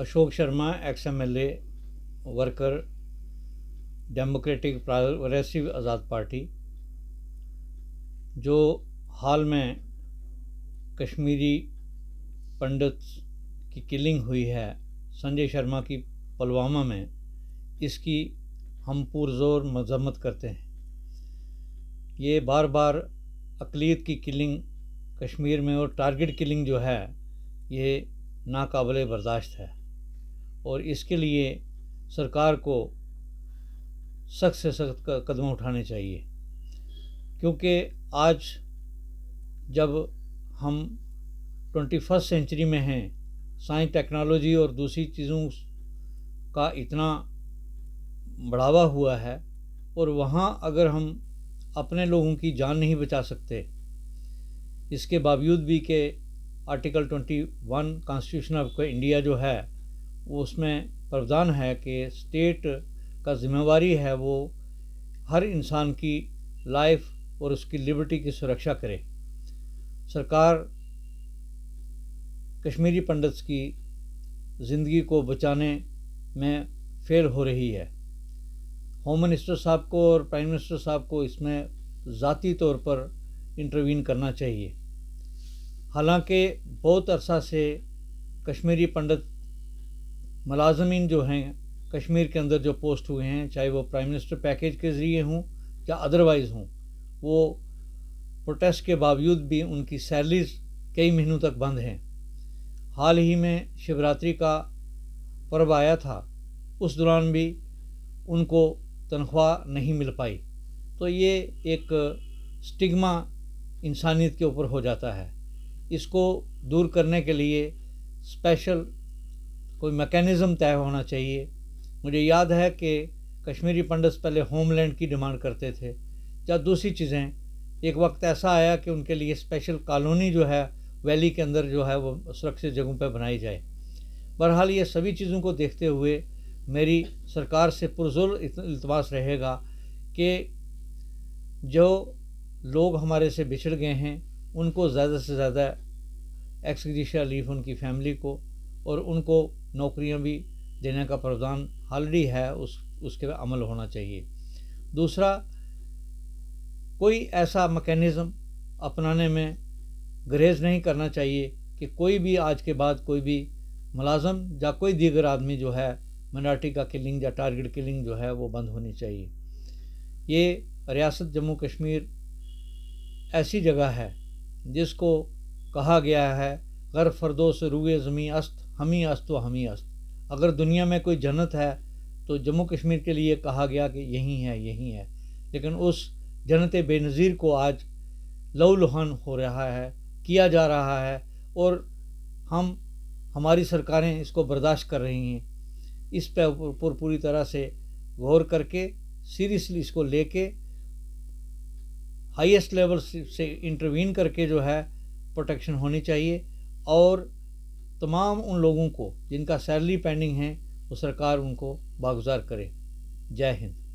Ashok Sharma ex M L A worker Democratic Progressive Azad Party जो हाल में कश्मीरी पंडित की किलिंग हुई है संजय शर्मा की पुलवामा में इसकी हम पुरजोर मजम्मत करते हैं ये बार बार अकलीत की किलिंग कश्मीर में और टारगेट किलिंग जो है ये नाकबले बर्दाश्त है और इसके लिए सरकार को सख्त से सख्त कदम उठाने चाहिए क्योंकि आज जब हम ट्वेंटी फर्स्ट सेंचुरी में हैं साइंस टेक्नोलॉजी और दूसरी चीज़ों का इतना बढ़ावा हुआ है और वहाँ अगर हम अपने लोगों की जान नहीं बचा सकते इसके बावजूद भी के आर्टिकल 21 कॉन्स्टिट्यूशन ऑफ इंडिया जो है वो उसमें प्रावधान है कि स्टेट का जिम्मेवारी है वो हर इंसान की लाइफ और उसकी लिबर्टी की सुरक्षा करे सरकार कश्मीरी पंडित की ज़िंदगी को बचाने में फेल हो रही है होम मिनिस्टर साहब को और प्राइम मिनिस्टर साहब को इसमें ज़ाती तौर पर इंटरवीन करना चाहिए हालांकि बहुत अरसा से कश्मीरी पंडित मलाजमीन जो हैं कश्मीर के अंदर जो पोस्ट हुए हैं चाहे वो प्राइम मिनिस्टर पैकेज के ज़रिए हों या अदरवाइज़ हों वो प्रोटेस्ट के बावजूद भी उनकी सैलरीज कई महीनों तक बंद हैं हाल ही में शिवरात्रि का पर्व आया था उस दौरान भी उनको तनख्वाह नहीं मिल पाई तो ये एक स्टिग्मा इंसानियत के ऊपर हो जाता है इसको दूर करने के लिए स्पेशल कोई मैकेनिज़्म तय होना चाहिए मुझे याद है कि कश्मीरी पंडित पहले होमलैंड की डिमांड करते थे या दूसरी चीज़ें एक वक्त ऐसा आया कि उनके लिए स्पेशल कॉलोनी जो है वैली के अंदर जो है वो सुरक्षित जगहों पर बनाई जाए बहरहाल ये सभी चीज़ों को देखते हुए मेरी सरकार से पुरजोर इतवास रहेगा कि जो लोग हमारे से बिछड़ गए हैं उनको ज़्यादा से ज़्यादा एक्सग्रीशा लीफ उनकी फैमिली को और उनको नौकरियां भी देने का प्रावधान ऑलरेडी है उस उसके पर अमल होना चाहिए दूसरा कोई ऐसा मकैनिज़म अपनाने में ग्रेज नहीं करना चाहिए कि कोई भी आज के बाद कोई भी मुलाजम या कोई दीगर आदमी जो है मराठी का किलिंग या टारगेट किलिंग जो है वो बंद होनी चाहिए ये रियासत जम्मू कश्मीर ऐसी जगह है जिसको कहा गया है गर फरदोस रूए ज़मी अस्त हम ही अस्त व तो हम ही अस्त अगर दुनिया में कोई जन्नत है तो जम्मू कश्मीर के लिए कहा गया कि यही है यही है लेकिन उस जन्नत बेनज़ीर को आज लहूलुहान हो रहा है किया जा रहा है और हम हमारी सरकारें इसको बर्दाश्त कर रही हैं इस पर पूरी तरह से गौर करके सीरियसली इसको लेके हाईएस्ट लेवल से इंटरवीन करके जो है प्रोटेक्शन होनी चाहिए और तमाम उन लोगों को जिनका सैलरी पेंडिंग है वो सरकार उनको बागुजार करे जय हिंद